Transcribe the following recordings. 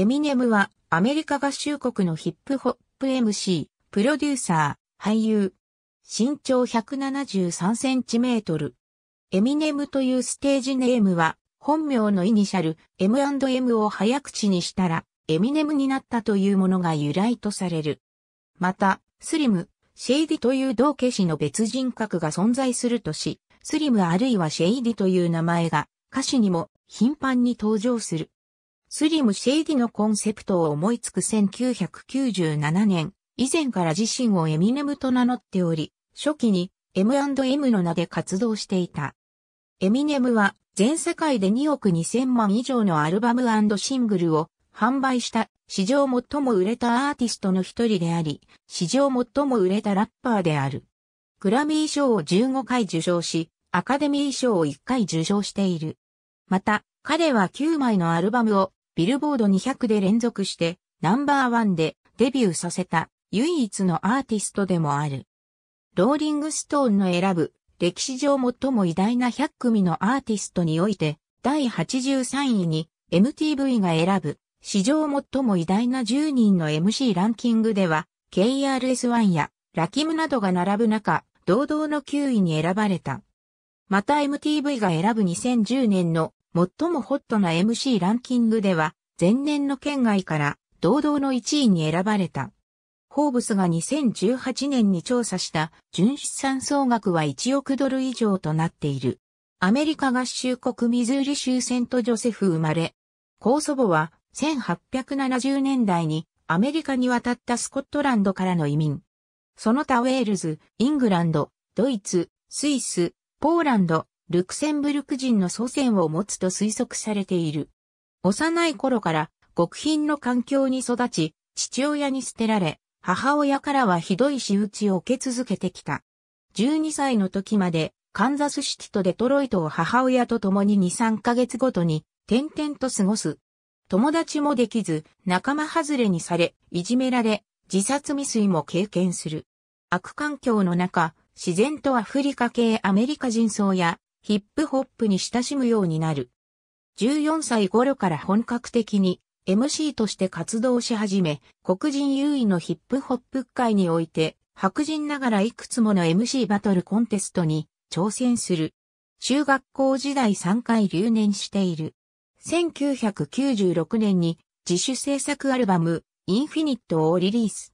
エミネムはアメリカ合衆国のヒップホップ MC、プロデューサー、俳優。身長173センチメートル。エミネムというステージネームは本名のイニシャル M&M を早口にしたらエミネムになったというものが由来とされる。また、スリム、シェイディという同化師の別人格が存在するとし、スリムあるいはシェイディという名前が歌詞にも頻繁に登場する。スリムシェイディのコンセプトを思いつく1997年、以前から自身をエミネムと名乗っており、初期に M&M の名で活動していた。エミネムは全世界で2億2000万以上のアルバムシングルを販売した史上最も売れたアーティストの一人であり、史上最も売れたラッパーである。グラミー賞を15回受賞し、アカデミー賞を1回受賞している。また、彼は9枚のアルバムをビルボード200で連続してナンバーワンでデビューさせた唯一のアーティストでもある。ローリングストーンの選ぶ歴史上最も偉大な100組のアーティストにおいて第83位に MTV が選ぶ史上最も偉大な10人の MC ランキングでは k r s 1やラキムなどが並ぶ中堂々の9位に選ばれた。また MTV が選ぶ2010年の最もホットな MC ランキングでは、前年の県外から堂々の1位に選ばれた。ホーブスが2018年に調査した純資産総額は1億ドル以上となっている。アメリカ合衆国ミズーリ州セントジョセフ生まれ。高祖母は1870年代にアメリカに渡ったスコットランドからの移民。その他ウェールズ、イングランド、ドイツ、スイス、ポーランド、ルクセンブルク人の祖先を持つと推測されている。幼い頃から極貧の環境に育ち、父親に捨てられ、母親からはひどい仕打ちを受け続けてきた。12歳の時までカンザスシティとデトロイトを母親と共に2、3ヶ月ごとに転々と過ごす。友達もできず、仲間外れにされ、いじめられ、自殺未遂も経験する。悪環境の中、自然とアフリカ系アメリカ人層やヒップホップに親しむようになる。14歳頃から本格的に MC として活動し始め、黒人優位のヒップホップ界において、白人ながらいくつもの MC バトルコンテストに挑戦する。中学校時代3回留年している。1996年に自主制作アルバムインフィニットをリリース。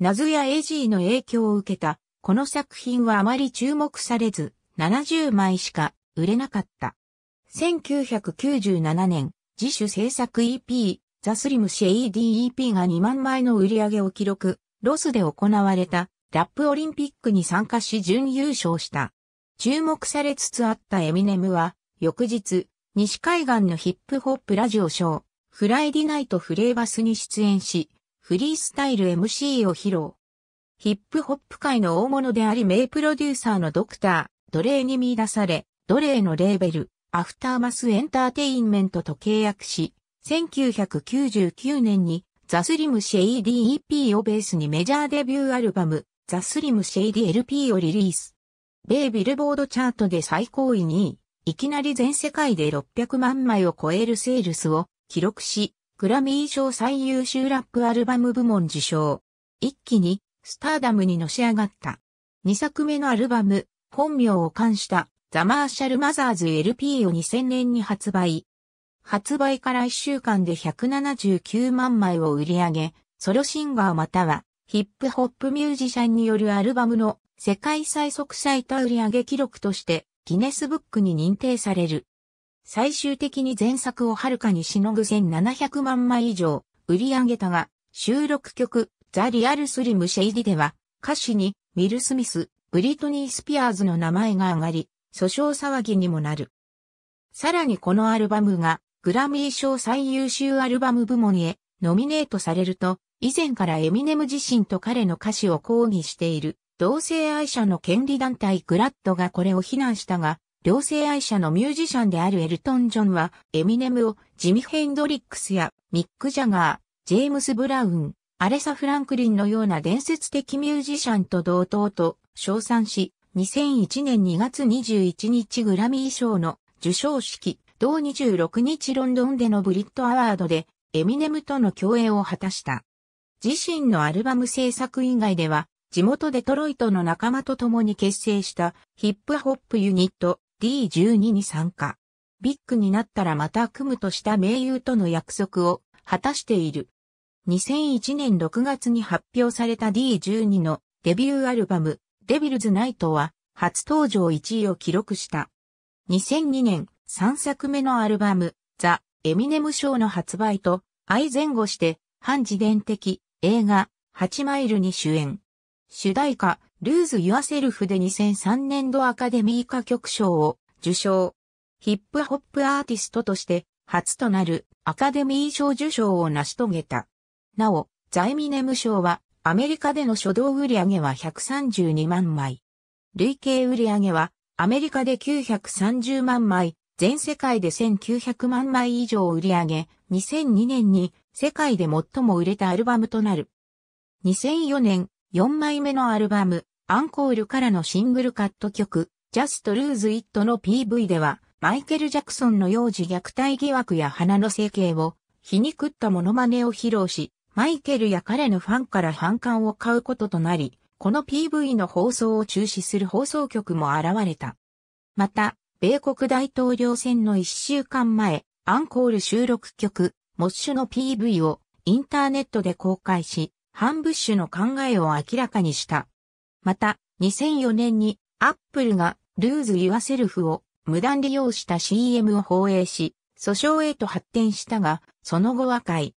ナズやエイジーの影響を受けたこの作品はあまり注目されず、70枚しか売れなかった。1997年、自主制作 EP、ザ・スリム・シェイディ EP が2万枚の売り上げを記録、ロスで行われたラップオリンピックに参加し準優勝した。注目されつつあったエミネムは、翌日、西海岸のヒップホップラジオショー、フライディナイトフレーバスに出演し、フリースタイル MC を披露。ヒップホップ界の大物であり名プロデューサーのドクター、奴隷に見出され、奴隷のレーベル、アフターマスエンターテインメントと契約し、1999年にザ・スリム・シェイディ EP をベースにメジャーデビューアルバム、ザ・スリム・シェイディ LP をリリース。米ビルボードチャートで最高位にいきなり全世界で600万枚を超えるセールスを記録し、グラミー賞最優秀ラップアルバム部門受賞。一気にスターダムにのし上がった。2作目のアルバム、本名を冠したザ・マーシャル・マザーズ LP を2000年に発売。発売から1週間で179万枚を売り上げ、ソロシンガーまたはヒップホップミュージシャンによるアルバムの世界最速最多売上記録としてギネスブックに認定される。最終的に前作をはるかにしのぐ1700万枚以上売り上げたが、収録曲ザ・リアル・スリム・シェイディでは歌詞にウィル・スミス、ブリトニー・スピアーズの名前が上がり、訴訟騒ぎにもなる。さらにこのアルバムがグラミー賞最優秀アルバム部門へノミネートされると、以前からエミネム自身と彼の歌詞を抗議している同性愛者の権利団体グラッドがこれを非難したが、両性愛者のミュージシャンであるエルトン・ジョンは、エミネムをジミ・ヘンドリックスやミック・ジャガー、ジェームス・ブラウン、アレサ・フランクリンのような伝説的ミュージシャンと同等と称賛し、2001年2月21日グラミー賞の受賞式、同26日ロンドンでのブリットアワードで、エミネムとの共演を果たした。自身のアルバム制作以外では、地元デトロイトの仲間と共に結成したヒップホップユニット D12 に参加。ビッグになったらまた組むとした盟友との約束を果たしている。2001年6月に発表された D12 のデビューアルバムデビルズナイトは初登場1位を記録した。2002年3作目のアルバム、ザ・エミネム賞の発売と愛前後して反自伝的映画8マイルに主演。主題歌、ルーズ・ユアセルフで2003年度アカデミー歌曲賞を受賞。ヒップホップアーティストとして初となるアカデミー賞受賞を成し遂げた。なお、ザ・エミネム賞はアメリカでの初動売上は132万枚。累計売上はアメリカで930万枚、全世界で1900万枚以上売り上げ、2002年に世界で最も売れたアルバムとなる。2004年、4枚目のアルバム、アンコールからのシングルカット曲、Just Lose It の PV では、マイケル・ジャクソンの幼児虐待疑惑や花の整形を皮肉ったモノマネを披露し、マイケルや彼のファンから反感を買うこととなり、この PV の放送を中止する放送局も現れた。また、米国大統領選の1週間前、アンコール収録曲、モッシュの PV をインターネットで公開し、ハンブッシュの考えを明らかにした。また、2004年にアップルがルーズ・ユア・セルフを無断利用した CM を放映し、訴訟へと発展したが、その後和解。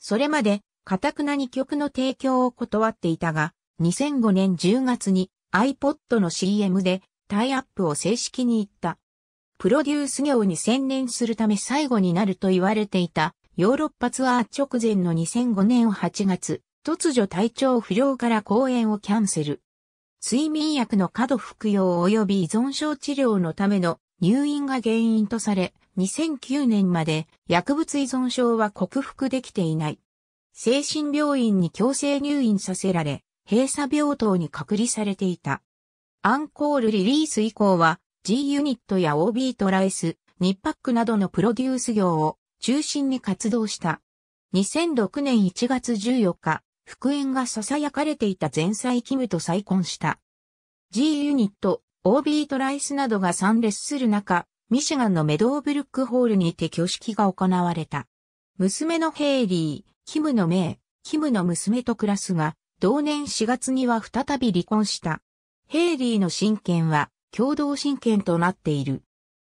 それまでかたくなに曲の提供を断っていたが、2005年10月に iPod の CM でタイアップを正式に言った。プロデュース業に専念するため最後になると言われていたヨーロッパツアー直前の2005年8月、突如体調不良から公演をキャンセル。睡眠薬の過度服用及び依存症治療のための入院が原因とされ、2009年まで薬物依存症は克服できていない。精神病院に強制入院させられ、閉鎖病棟に隔離されていた。アンコールリリース以降は G ユニットや OB トライス、ニッパックなどのプロデュース業を中心に活動した。2006年1月14日、復縁が囁かれていた前妻キムと再婚した。G ユニット、OB トライスなどが参列する中、ミシガンのメドーブルックホールにて挙式が行われた。娘のヘイリー、キムの名、キムの娘と暮らすが、同年4月には再び離婚した。ヘイリーの親権は共同親権となっている。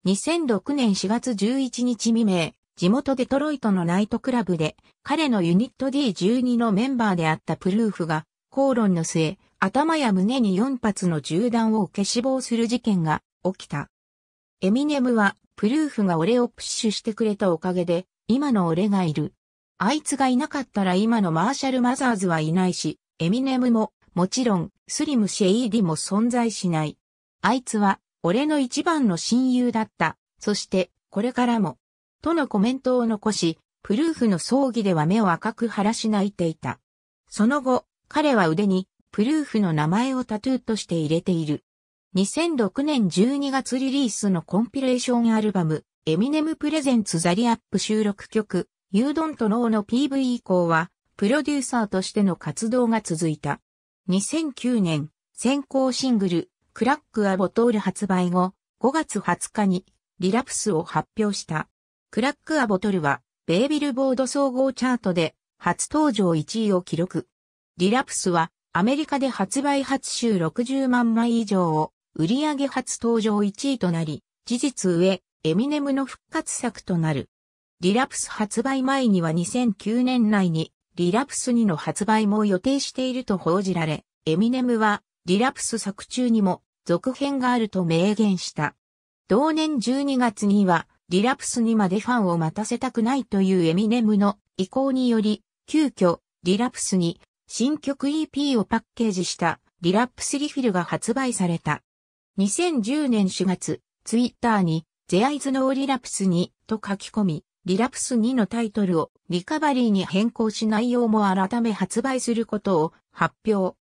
2006年4月11日未明、地元デトロイトのナイトクラブで、彼のユニット D12 のメンバーであったプルーフが、口論の末、頭や胸に4発の銃弾を受け死亡する事件が起きた。エミネムは、プルーフが俺をプッシュしてくれたおかげで、今の俺がいる。あいつがいなかったら今のマーシャル・マザーズはいないし、エミネムも、もちろん、スリム・シェイディも存在しない。あいつは、俺の一番の親友だった。そして、これからも。とのコメントを残し、プルーフの葬儀では目を赤く晴らし泣いていた。その後、彼は腕に、プルーフの名前をタトゥーとして入れている。2006年12月リリースのコンピレーションアルバム、エミネムプレゼンツザリアップ収録曲、牛丼と脳の PV 以降は、プロデューサーとしての活動が続いた。2009年、先行シングル、クラック・アボトール発売後、5月20日に、リラプスを発表した。クラック・アボトルは、ベイビルボード総合チャートで、初登場1位を記録。リラプスは、アメリカで発売初週60万枚以上を、売上初登場1位となり、事実上、エミネムの復活作となる。リラプス発売前には2009年内にリラプス2の発売も予定していると報じられ、エミネムはリラプス作中にも続編があると明言した。同年12月にはリラプスにまでファンを待たせたくないというエミネムの意向により、急遽リラプスに新曲 EP をパッケージしたリラプスリフィルが発売された。2010年4月、ツイッターに、ゼアイズのオリラプスに、と書き込み、リラプス2のタイトルをリカバリーに変更し内容も改め発売することを発表。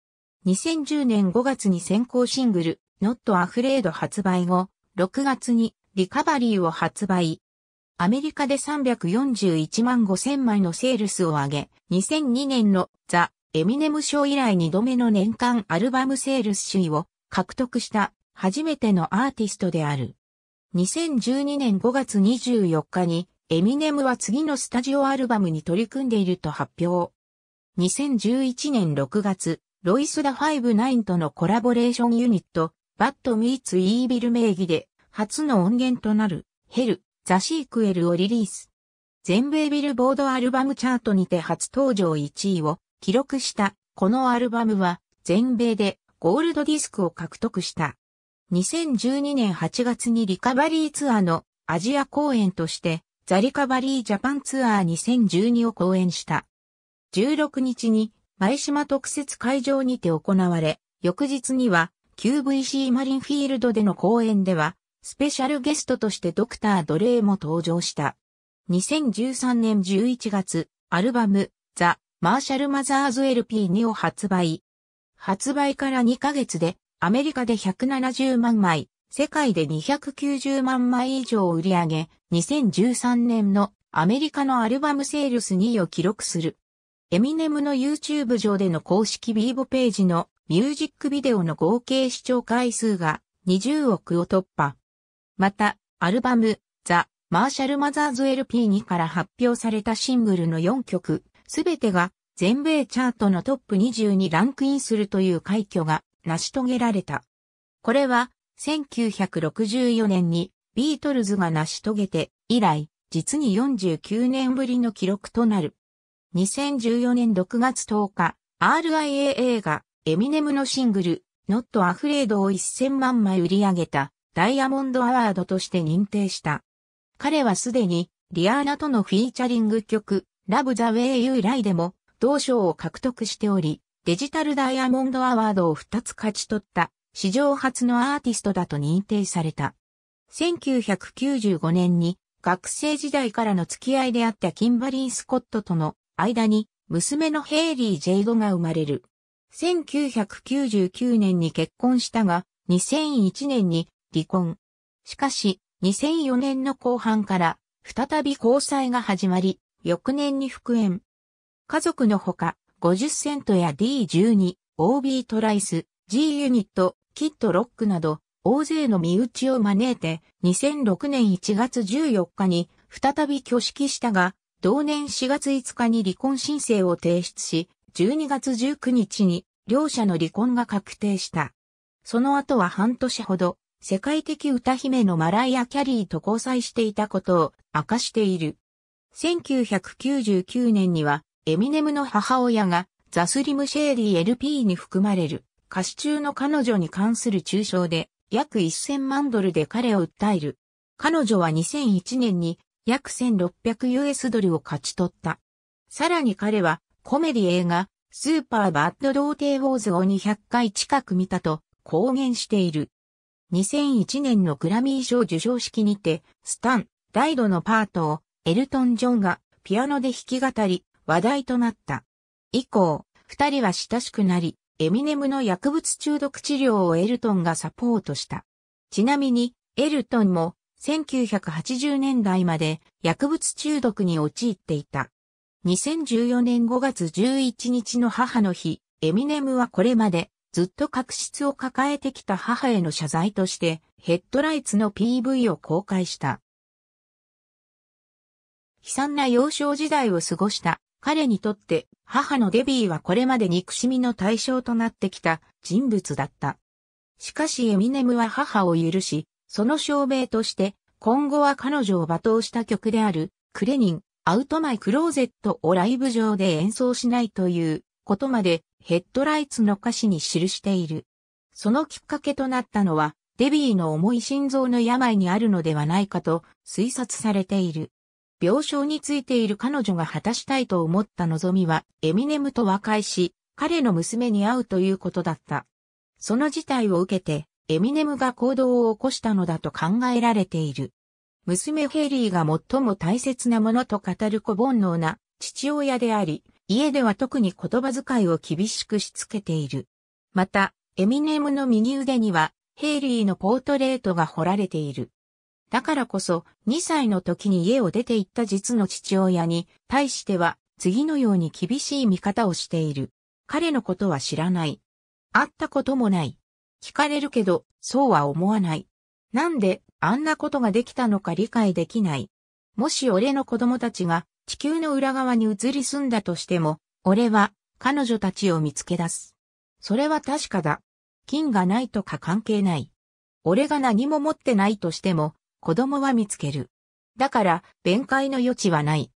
2010年5月に先行シングル Not Afraid 発売後、6月にリカバリーを発売。アメリカで341万5千枚のセールスを上げ、2002年のザ・エミネム賞以来2度目の年間アルバムセールス首位を獲得した初めてのアーティストである。2012年5月24日にエミネムは次のスタジオアルバムに取り組んでいると発表。2011年6月、ロイスダファイブ・ナインとのコラボレーションユニット、バッドミーツイービル名義で、初の音源となる、ヘル、ザ・シークエルをリリース。全米ビルボードアルバムチャートにて初登場1位を記録したこのアルバムは全米でゴールドディスクを獲得した。2012年8月にリカバリーツアーのアジア公演としてザリカバリージャパンツアー2012を公演した。16日に前島特設会場にて行われ、翌日には QVC マリンフィールドでの公演では、スペシャルゲストとしてドクター・ドレーも登場した。2013年11月、アルバム、ザ・マーシャル・マザーズ LP2 を発売。発売から2ヶ月で、アメリカで170万枚、世界で290万枚以上売り上げ、2013年のアメリカのアルバムセールス2位を記録する。エミネムの YouTube 上での公式ビーボページのミュージックビデオの合計視聴回数が20億を突破。また、アルバム、ザ・マーシャル・マザーズ LP2 から発表されたシングルの4曲、すべてが全米チャートのトップ20にランクインするという快挙が成し遂げられた。これは1964年にビートルズが成し遂げて以来、実に49年ぶりの記録となる。2014年6月10日、RIAA がエミネムのシングル、Not Afraid を1000万枚売り上げたダイヤモンドアワードとして認定した。彼はすでにリアーナとのフィーチャリング曲、Love the Way You Lie でも同賞を獲得しており、デジタルダイヤモンドアワードを2つ勝ち取った史上初のアーティストだと認定された。1995年に学生時代からの付き合いであったキンバリー・スコットとの間に娘のヘイリー・ジェイドが生まれる。1999年に結婚したが、2001年に離婚。しかし、2004年の後半から再び交際が始まり、翌年に復縁。家族のほか、50セントや D12、OB トライス、G ユニット、キッド・ロックなど、大勢の身内を招いて、2006年1月14日に再び挙式したが、同年4月5日に離婚申請を提出し、12月19日に両者の離婚が確定した。その後は半年ほど、世界的歌姫のマライア・キャリーと交際していたことを明かしている。1999年には、エミネムの母親がザスリム・シェーリー LP に含まれる歌手中の彼女に関する抽象で、約1000万ドルで彼を訴える。彼女は2001年に約 1600US ドルを勝ち取った。さらに彼はコメディ映画スーパーバッド童貞ウォーズを200回近く見たと公言している。2001年のグラミー賞受賞式にてスタン、ライドのパートをエルトン・ジョンがピアノで弾き語り話題となった。以降、二人は親しくなり、エミネムの薬物中毒治療をエルトンがサポートした。ちなみに、エルトンも1980年代まで薬物中毒に陥っていた。2014年5月11日の母の日、エミネムはこれまでずっと確執を抱えてきた母への謝罪としてヘッドライツの PV を公開した。悲惨な幼少時代を過ごした彼にとって母のデビーはこれまで憎しみの対象となってきた人物だった。しかしエミネムは母を許し、その証明として今後は彼女を罵倒した曲であるクレニン、アウトマイクローゼットをライブ上で演奏しないということまでヘッドライツの歌詞に記している。そのきっかけとなったのはデビーの重い心臓の病にあるのではないかと推察されている。病床についている彼女が果たしたいと思った望みは、エミネムと和解し、彼の娘に会うということだった。その事態を受けて、エミネムが行動を起こしたのだと考えられている。娘ヘイリーが最も大切なものと語る子煩悩な父親であり、家では特に言葉遣いを厳しくしつけている。また、エミネムの右腕には、ヘイリーのポートレートが彫られている。だからこそ、2歳の時に家を出て行った実の父親に、対しては、次のように厳しい見方をしている。彼のことは知らない。会ったこともない。聞かれるけど、そうは思わない。なんで、あんなことができたのか理解できない。もし俺の子供たちが地球の裏側に移り住んだとしても、俺は彼女たちを見つけ出す。それは確かだ。金がないとか関係ない。俺が何も持ってないとしても、子供は見つける。だから、弁解の余地はない。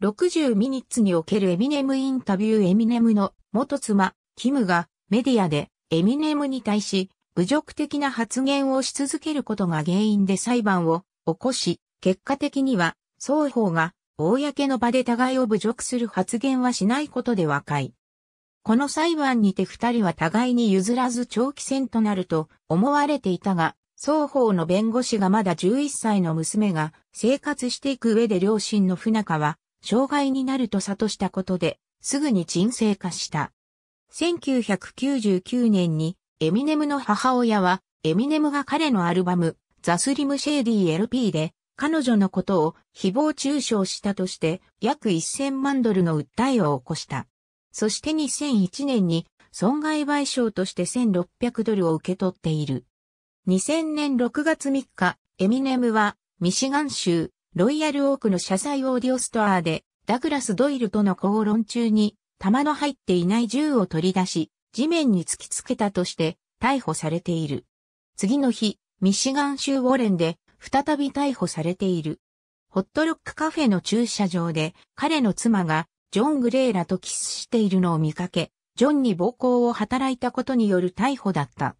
60ミニッツにおけるエミネムインタビューエミネムの元妻、キムがメディアでエミネムに対し侮辱的な発言をし続けることが原因で裁判を起こし、結果的には双方が公の場で互いを侮辱する発言はしないことで和解。この裁判にて二人は互いに譲らず長期戦となると思われていたが、双方の弁護士がまだ11歳の娘が生活していく上で両親の不仲は、障害になると悟したことで、すぐに沈静化した。1999年に、エミネムの母親は、エミネムが彼のアルバム、ザ・スリム・シェーディ LP で、彼女のことを誹謗中傷したとして、約1000万ドルの訴えを起こした。そして2001年に、損害賠償として1600ドルを受け取っている。2000年6月3日、エミネムは、ミシガン州、ロイヤルオークの車載オーディオストアで、ダグラス・ドイルとの口論中に、弾の入っていない銃を取り出し、地面に突きつけたとして、逮捕されている。次の日、ミシガン州ウォレンで、再び逮捕されている。ホットロックカフェの駐車場で、彼の妻が、ジョン・グレーラとキスしているのを見かけ、ジョンに暴行を働いたことによる逮捕だった。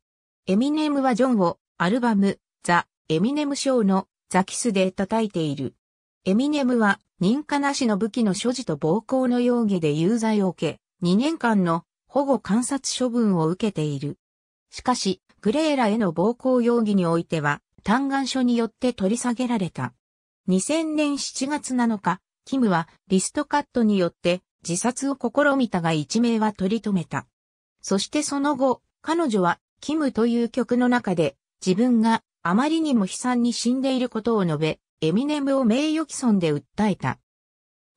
エミネムはジョンをアルバムザ・エミネムショーのザ・キスで叩いている。エミネムは認可なしの武器の所持と暴行の容疑で有罪を受け、2年間の保護観察処分を受けている。しかし、グレーラへの暴行容疑においては、嘆願書によって取り下げられた。2000年7月7日、キムはリストカットによって自殺を試みたが一命は取り留めた。そしてその後、彼女はキムという曲の中で、自分があまりにも悲惨に死んでいることを述べ、エミネムを名誉毀損で訴えた。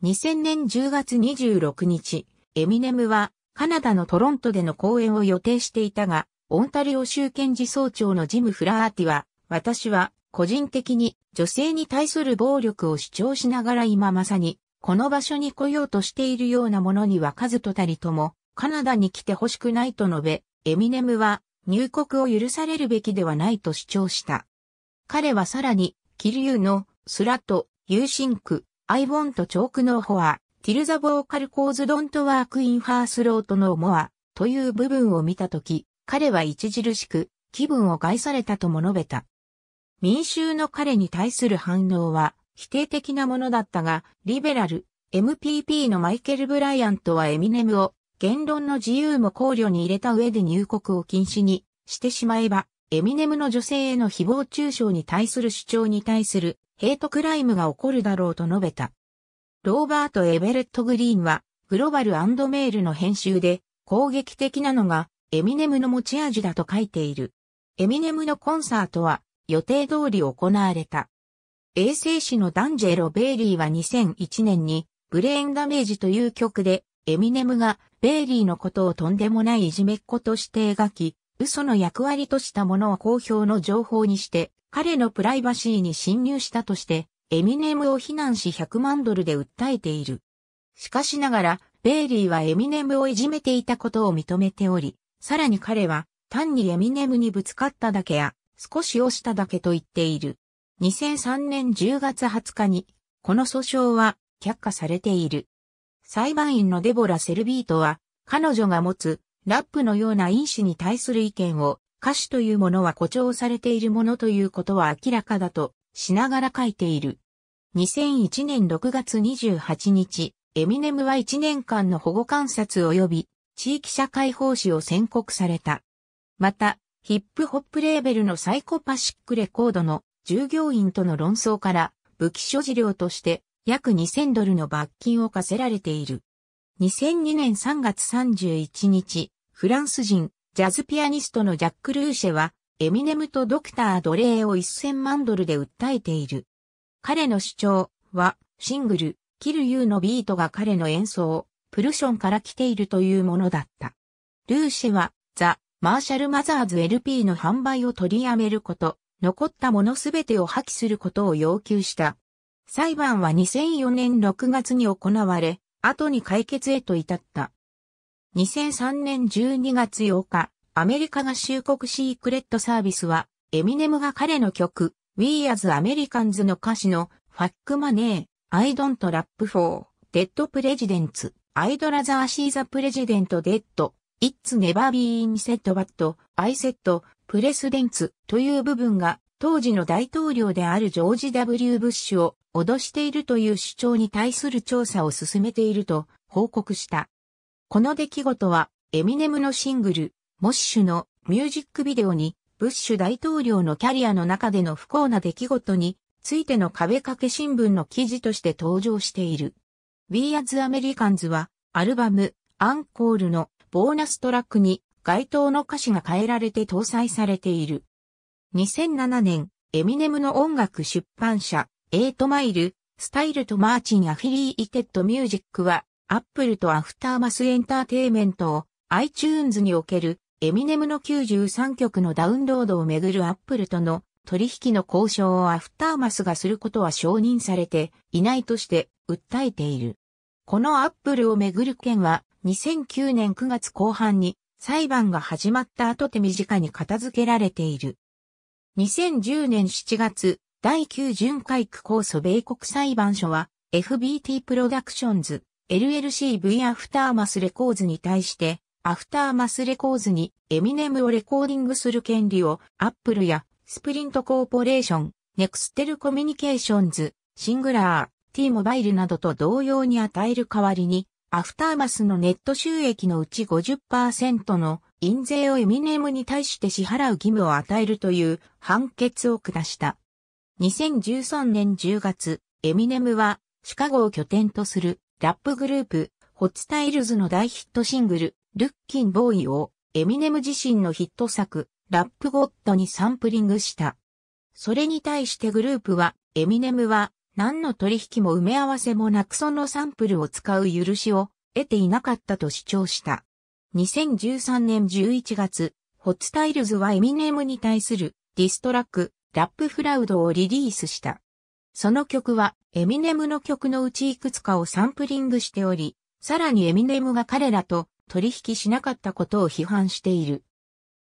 2000年10月26日、エミネムはカナダのトロントでの公演を予定していたが、オンタリオ州検事総長のジム・フラーティは、私は個人的に女性に対する暴力を主張しながら今まさに、この場所に来ようとしているようなものには数とたりとも、カナダに来てほしくないと述べ、エミネムは入国を許されるべきではないと主張した。彼はさらに、キリューのスラト、ユーシンク、アイボンとチョークのホア、ティルザボーカルコーズドントワークインファースロートのモアという部分を見たとき、彼は著しく気分を害されたとも述べた。民衆の彼に対する反応は否定的なものだったが、リベラル、MPP のマイケル・ブライアントはエミネムを言論の自由も考慮に入れた上で入国を禁止にしてしまえば、エミネムの女性への誹謗中傷に対する主張に対するヘイトクライムが起こるだろうと述べた。ローバート・エベレット・グリーンは、グローバルメールの編集で、攻撃的なのが、エミネムの持ち味だと書いている。エミネムのコンサートは、予定通り行われた。衛星誌のダンジェロ・ベイリーは2001年に、ブレーンダメージという曲で、エミネムがベイリーのことをとんでもないいじめっ子として描き、嘘の役割としたものを公表の情報にして、彼のプライバシーに侵入したとして、エミネムを非難し100万ドルで訴えている。しかしながら、ベイリーはエミネムをいじめていたことを認めており、さらに彼は、単にエミネムにぶつかっただけや、少し押しただけと言っている。2003年10月20日に、この訴訟は却下されている。裁判員のデボラ・セルビートは、彼女が持つ、ラップのような因子に対する意見を、歌手というものは誇張されているものということは明らかだと、しながら書いている。2001年6月28日、エミネムは1年間の保護観察及び、地域社会奉仕を宣告された。また、ヒップホップレーベルのサイコパシックレコードの従業員との論争から武器所持量として約2000ドルの罰金を課せられている。2002年3月31日、フランス人、ジャズピアニストのジャック・ルーシェは、エミネムとドクター・ドレーを1000万ドルで訴えている。彼の主張は、シングル、キル・ユーのビートが彼の演奏、プルションから来ているというものだった。ルーシェは、ザ・マーシャル・マザーズ LP の販売を取りやめること、残ったものすべてを破棄することを要求した。裁判は2004年6月に行われ、後に解決へと至った。2003年12月8日、アメリカ合衆国シークレットサービスは、エミネムが彼の曲、We as Americans の歌詞の、Fuck Money, I don't rap for, dead presidents, I'd rather see the president dead, it's never been said but, I said, presidents という部分が当時の大統領であるジョージ・ W・ ブッシュを脅しているという主張に対する調査を進めていると報告した。この出来事は、エミネムのシングル、モッシュのミュージックビデオに、ブッシュ大統領のキャリアの中での不幸な出来事についての壁掛け新聞の記事として登場している。We as Americans は、アルバム、アンコールのボーナストラックに、該当の歌詞が変えられて搭載されている。2007年、エミネムの音楽出版社、エイトマイル、スタイルとマーチンアフィリーイテッドミュージックは、アップルとアフターマスエンターテイメントを iTunes におけるエミネムの93曲のダウンロードをめぐるアップルとの取引の交渉をアフターマスがすることは承認されていないとして訴えている。このアップルをめぐる件は2009年9月後半に裁判が始まった後手短に片付けられている。2010年7月、第9巡回区構訴米国裁判所は、FBT プロダクションズ、LLCV アフターマスレコーズに対して、アフターマスレコーズにエミネムをレコーディングする権利を、アップルやスプリントコーポレーション、ネクステルコミュニケーションズ、シングラー、T モバイルなどと同様に与える代わりに、アフターマスのネット収益のうち50%の印税をエミネムに対して支払う義務を与えるという判決を下した。2013年10月、エミネムはシカゴを拠点とするラップグループ、ホッツタイルズの大ヒットシングル、ルッキンボーイをエミネム自身のヒット作、ラップゴッドにサンプリングした。それに対してグループは、エミネムは何の取引も埋め合わせもなくそのサンプルを使う許しを得ていなかったと主張した。2013年11月、ホッツタイルズはエミネムに対するディストラック、ラップフラウドをリリースした。その曲はエミネムの曲のうちいくつかをサンプリングしており、さらにエミネムが彼らと取引しなかったことを批判している。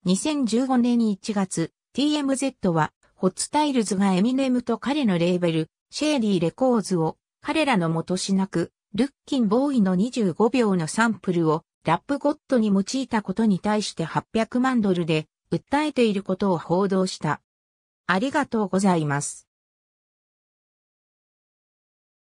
2015年1月、TMZ はホッツタイルズがエミネムと彼のレーベル、シェーリーレコーズを彼らの元しなく、ルッキンボーイの25秒のサンプルをラップゴッドに用いたことに対して800万ドルで訴えていることを報道した。ありがとうございます。